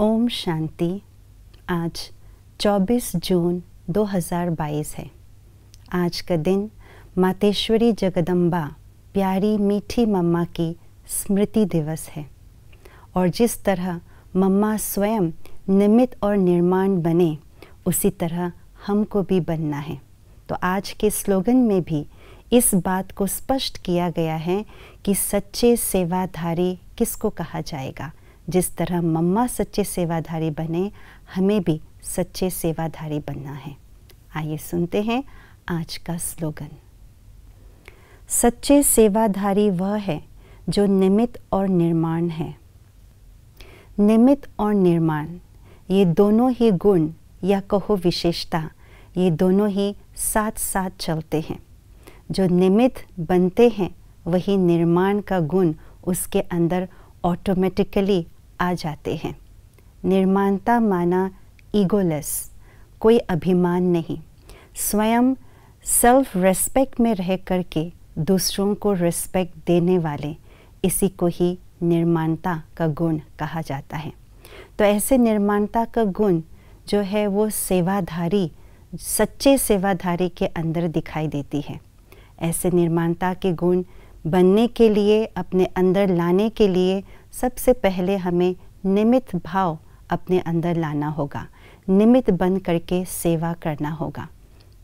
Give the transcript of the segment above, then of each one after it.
ओम शांति आज 24 जून 2022 है आज का दिन मातेश्वरी जगदम्बा प्यारी मीठी मम्मा की स्मृति दिवस है और जिस तरह मम्मा स्वयं निमित और निर्माण बने उसी तरह हमको भी बनना है तो आज के स्लोगन में भी इस बात को स्पष्ट किया गया है कि सच्चे सेवाधारी किसको कहा जाएगा जिस तरह मम्मा सच्चे सेवाधारी बने हमें भी सच्चे सेवाधारी बनना है आइए सुनते हैं आज का स्लोगन सच्चे सेवाधारी वह है जो निमित और निर्माण है निमित और निर्माण ये दोनों ही गुण या कहो विशेषता ये दोनों ही साथ साथ चलते हैं जो निमित बनते हैं वही निर्माण का गुण उसके अंदर ऑटोमेटिकली आ जाते हैं निर्माणता माना ईगोलेस कोई अभिमान नहीं स्वयं सेल्फ रेस्पेक्ट में रह करके दूसरों को रेस्पेक्ट देने वाले इसी को ही निर्माणता का गुण कहा जाता है तो ऐसे निर्माणता का गुण जो है वो सेवाधारी सच्चे सेवाधारी के अंदर दिखाई देती है ऐसे निर्माणता के गुण बनने के लिए अपने अंदर लाने के लिए सबसे पहले हमें निमित भाव अपने अंदर लाना होगा निमित बन करके सेवा करना होगा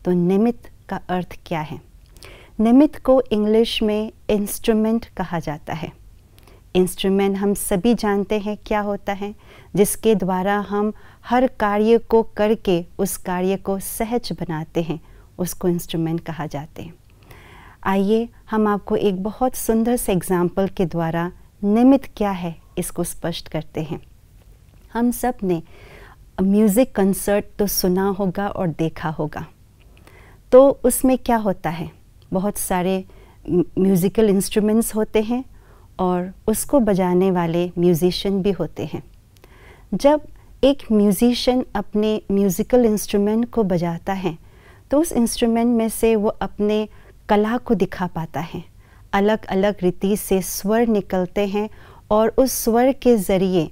तो निमित का अर्थ क्या है निमित को इंग्लिश में इंस्ट्रूमेंट कहा जाता है इंस्ट्रूमेंट हम सभी जानते हैं क्या होता है जिसके द्वारा हम हर कार्य को करके उस कार्य को सहज बनाते हैं उसको इंस्ट्रूमेंट कहा जाते हैं आइए हम आपको एक बहुत सुंदर से एग्जाम्पल के द्वारा निमित्त क्या है इसको स्पष्ट करते हैं हम सब ने म्यूज़िक कंसर्ट तो सुना होगा और देखा होगा तो उसमें क्या होता है बहुत सारे म्यूज़िकल इंस्ट्रूमेंट्स होते हैं और उसको बजाने वाले म्यूज़िशियन भी होते हैं जब एक म्यूज़िशियन अपने म्यूज़िकल इंस्ट्रूमेंट को बजाता है तो उस इंस्ट्रूमेंट में से वो अपने कला को दिखा पाता है अलग अलग रीति से स्वर निकलते हैं और उस स्वर के ज़रिए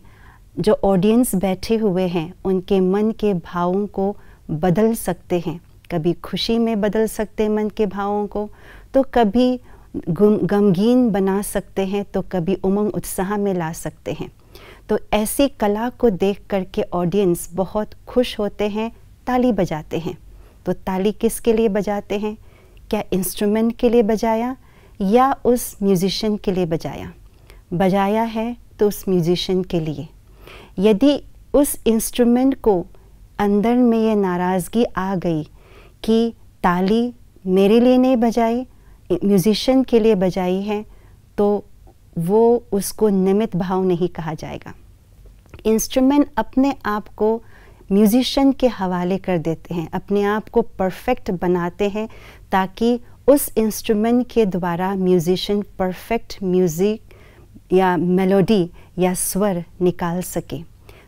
जो ऑडियंस बैठे हुए हैं उनके मन के भावों को बदल सकते हैं कभी खुशी में बदल सकते हैं मन के भावों को तो कभी गमगीन बना सकते हैं तो कभी उमंग उत्साह में ला सकते हैं तो ऐसी कला को देख करके ऑडियंस बहुत खुश होते हैं ताली बजाते हैं तो ताली किसके लिए बजाते हैं क्या इंस्ट्रूमेंट के लिए बजाया या उस म्यूज़िशन के लिए बजाया बजाया है तो उस म्यूज़िशन के लिए यदि उस इंस्ट्रूमेंट को अंदर में ये नाराज़गी आ गई कि ताली मेरे लिए नहीं बजाई म्यूज़िशन के लिए बजाई है तो वो उसको निमित भाव नहीं कहा जाएगा इंस्ट्रूमेंट अपने आप को म्यूज़िशन के हवाले कर देते हैं अपने आप को परफेक्ट बनाते हैं ताकि उस इंस्ट्रूमेंट के द्वारा म्यूजिशियन परफेक्ट म्यूज़िक या मेलोडी या स्वर निकाल सके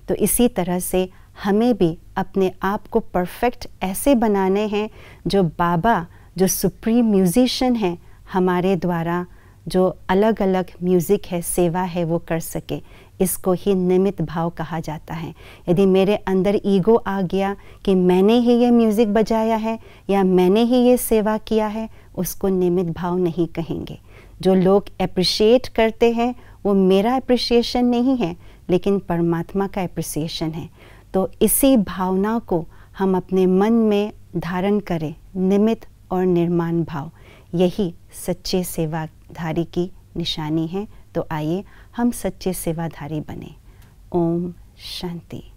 तो इसी तरह से हमें भी अपने आप को परफेक्ट ऐसे बनाने हैं जो बाबा जो सुप्रीम म्यूजिशियन हैं हमारे द्वारा जो अलग अलग म्यूज़िक है सेवा है वो कर सके इसको ही निमित भाव कहा जाता है यदि मेरे अंदर ईगो आ गया कि मैंने ही ये म्यूज़िक बजाया है या मैंने ही ये सेवा किया है उसको निमित भाव नहीं कहेंगे जो लोग अप्रिशिएट करते हैं वो मेरा अप्रिसिएशन नहीं है लेकिन परमात्मा का अप्रिसिएशन है तो इसी भावना को हम अपने मन में धारण करें निमित और निर्माण भाव यही सच्चे सेवा धारी की निशानी है तो आइए हम सच्चे सेवाधारी बने ओम शांति